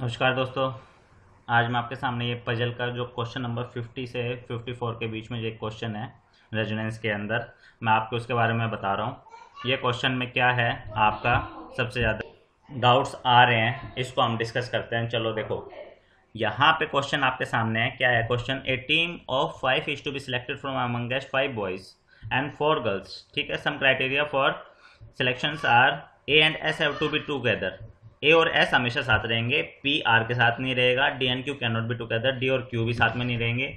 नमस्कार दोस्तों आज मैं आपके सामने ये पजल का जो क्वेश्चन नंबर 50 से 54 के बीच में एक क्वेश्चन है रेजिडेंस के अंदर मैं आपको उसके बारे में बता रहा हूँ ये क्वेश्चन में क्या है आपका सबसे ज़्यादा डाउट्स आ रहे हैं इसको हम डिस्कस करते हैं चलो देखो यहाँ पे क्वेश्चन आपके सामने है क्या है question a team of five is to be selected from amongst five boys and four girls ठीक है some criteria for selections are A and S have to be together A और एस हमेशा साथ रहेंगे पी आर के साथ नहीं रहेगा D and Q can not be together D और क्यू भी साथ में नहीं रहेंगे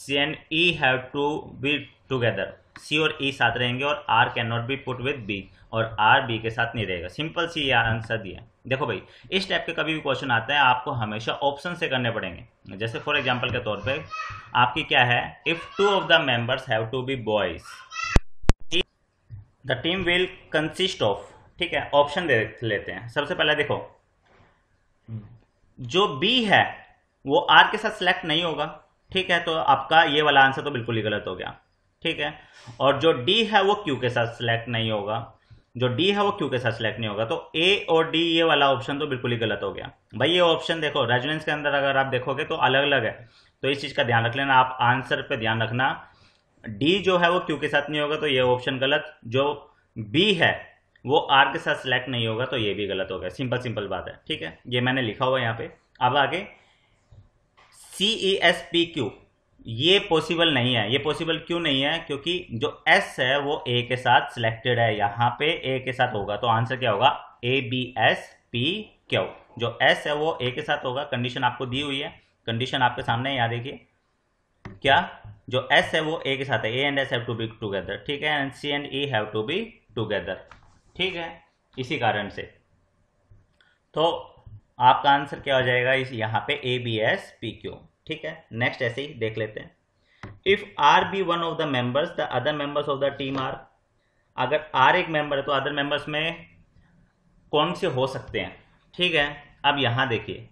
C and E have to be together C और ई e साथ रहेंगे और R can not be put with B और आर बी के साथ नहीं रहेगा सिंपल सी आंसर दिया देखो भाई इस टाइप के कभी भी क्वेश्चन आते हैं आपको हमेशा ऑप्शन से करने पड़ेंगे जैसे फॉर एग्जाम्पल के तौर पे आपकी क्या है if two of the members have to be boys the team will consist of ठीक है ऑप्शन दे लेते हैं सबसे पहले देखो जो बी है वो आर के साथ सिलेक्ट नहीं होगा ठीक है तो आपका ये वाला आंसर तो बिल्कुल ही गलत हो गया ठीक है और जो डी है वो क्यू के साथ सिलेक्ट नहीं होगा जो डी है वो क्यू के साथ सिलेक्ट नहीं होगा तो ए और डी ये वाला ऑप्शन तो बिल्कुल ही गलत हो गया भाई ये ऑप्शन देखो रेजिडेंस के अंदर अगर आप देखोगे तो अलग अलग है तो इस चीज़ का ध्यान रख लेना आप आंसर पे ध्यान रखना डी जो है वो क्यू के साथ नहीं होगा तो ये ऑप्शन गलत जो बी है वो आर के साथ सेलेक्ट नहीं होगा तो ये भी गलत होगा सिंपल सिंपल बात है ठीक है ये मैंने लिखा हुआ यहाँ पे अब आगे C E S P Q ये पॉसिबल नहीं है ये पॉसिबल क्यों नहीं है क्योंकि जो एस है वो ए के साथ सिलेक्टेड है यहाँ पे ए के साथ होगा तो आंसर क्या होगा A B S P Q जो एस है वो ए के साथ होगा कंडीशन आपको दी हुई है कंडीशन आपके सामने है देखिए क्या जो एस है वो ए के साथ है A and S have to be together ठीक है and C and E have to be together ठीक है इसी कारण से तो आपका आंसर क्या हो जाएगा इस यहाँ पे A B S P Q ठीक है नेक्स्ट ऐसे ही देख लेते हैं if R be one of the members the other members of the team R अगर आर एक मेंबर है तो अदर मेंबर्स में कौन से हो सकते हैं ठीक है अब यहाँ देखिए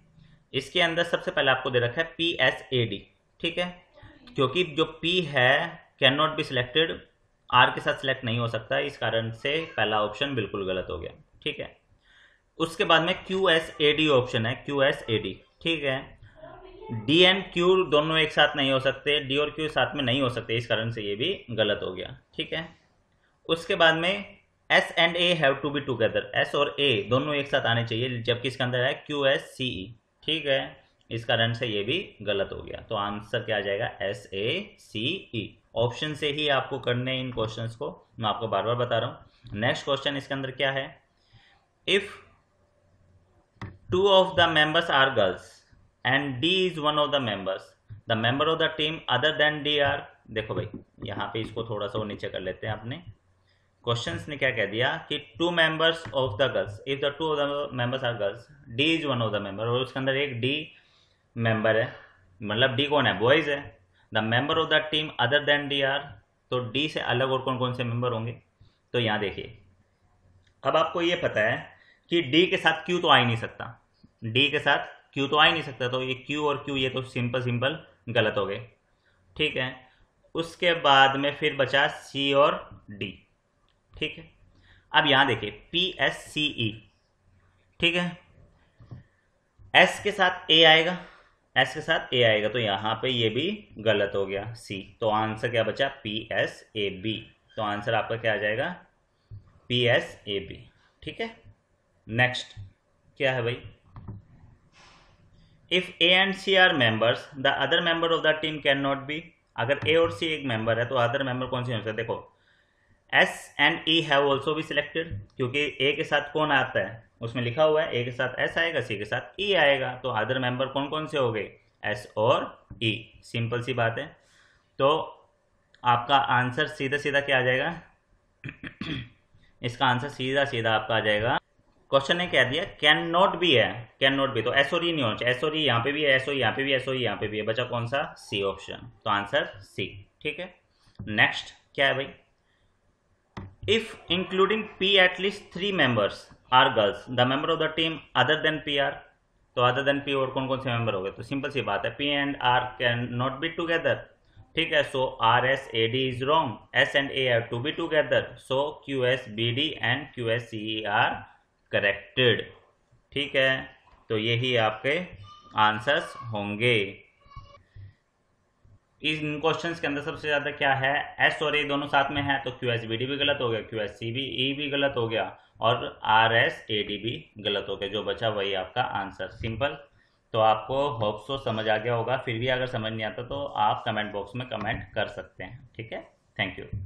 इसके अंदर सबसे पहले आपको दे रखा है पी एस ए डी ठीक है क्योंकि जो पी है can not be selected R के साथ सिलेक्ट नहीं हो सकता इस कारण से पहला ऑप्शन बिल्कुल गलत हो गया ठीक है उसके बाद में Q S A D option है क्यू एस ए डी ठीक है डी एंड क्यू दोनों एक साथ नहीं हो सकते डी और क्यू साथ में नहीं हो सकते इस कारण से ये भी गलत हो गया ठीक है उसके बाद में S and A have to be together S और ए दोनों एक साथ आने चाहिए जबकि इसके अंदर है क्यू एस सी ई ठीक है इस कारण से ये भी गलत हो गया तो आंसर क्या आ जाएगा S A C E option से ही आपको करने इन क्वेश्चंस को मैं आपको बार बार बता रहा हूं नेक्स्ट क्वेश्चन इसके अंदर क्या है if two of the members are girls and D is one of the members the member of the team other than D R देखो भाई यहां पे इसको थोड़ा सा वो नीचे कर लेते हैं आपने क्वेश्चन ने क्या कह दिया कि two members of the girls if the two of the members are girls D is one of the member और उसके अंदर एक डी मेंबर है मतलब डी कौन है बॉयज है the member of the team other than D R तो डी से अलग और कौन कौन से मेंबर होंगे तो यहां देखिए अब आपको ये पता है कि डी के साथ क्यू तो आ ही नहीं सकता डी के साथ क्यू तो आ ही नहीं सकता तो ये क्यू और क्यू ये तो सिंपल सिंपल गलत हो गए ठीक है उसके बाद में फिर बचा सी और डी ठीक है अब यहां देखिए पी एस सी ई ठीक है एस के साथ ए आएगा एस के साथ ए आएगा तो यहाँ पे ये भी गलत हो गया सी तो आंसर क्या बचा पी एस ए बी तो आंसर आपका क्या आ जाएगा पी एस ए बी ठीक है नेक्स्ट क्या है भाई if A and C are members the other member of the team can not be अगर ए और सी एक मेंबर है तो अदर मेंबर कौन से हो सकते देखो S and E have also भी सिलेक्टेड क्योंकि ए के साथ कौन आता है उसमें लिखा हुआ है ए के साथ एस आएगा सी के साथ ई e आएगा तो अदर मेंबर कौन कौन से हो गए एस और ई e. सिंपल सी बात है तो आपका आंसर सीधा सीधा क्या आ जाएगा इसका आंसर सीधा सीधा आपका आ जाएगा क्वेश्चन ने कह दिया कैन नॉट भी है कैन नॉट भी तो एस और ई e नहीं होना चाहिए एस और ई e यहाँ पे भी है एस और e यहाँ पे भी एस और यहाँ पे भी है बचा कौन सा सी ऑप्शन तो आंसर सी ठीक है नेक्स्ट क्या है भाई If including P at least three members are girls, the member of the team other than P तो अदर देन पी और कौन कौन से मेंबर हो गए तो सिंपल सी बात है P and R can not be together ठीक है so R S A D is wrong S and A R to be together so Q S B D and Q S C E R corrected ठीक है तो यही आपके answers होंगे इन question के अंदर सबसे ज़्यादा क्या है एस और ए दोनों साथ में है तो क्यू एस बी डी भी गलत हो गया Q S C B E भी गलत हो गया और आर एस ए डी भी गलत हो गया जो बचा वही आपका आंसर सिंपल तो आपको होप सो तो समझ आ गया होगा फिर भी अगर समझ नहीं आता तो आप कमेंट बॉक्स में कमेंट कर सकते हैं ठीक है थैंक यू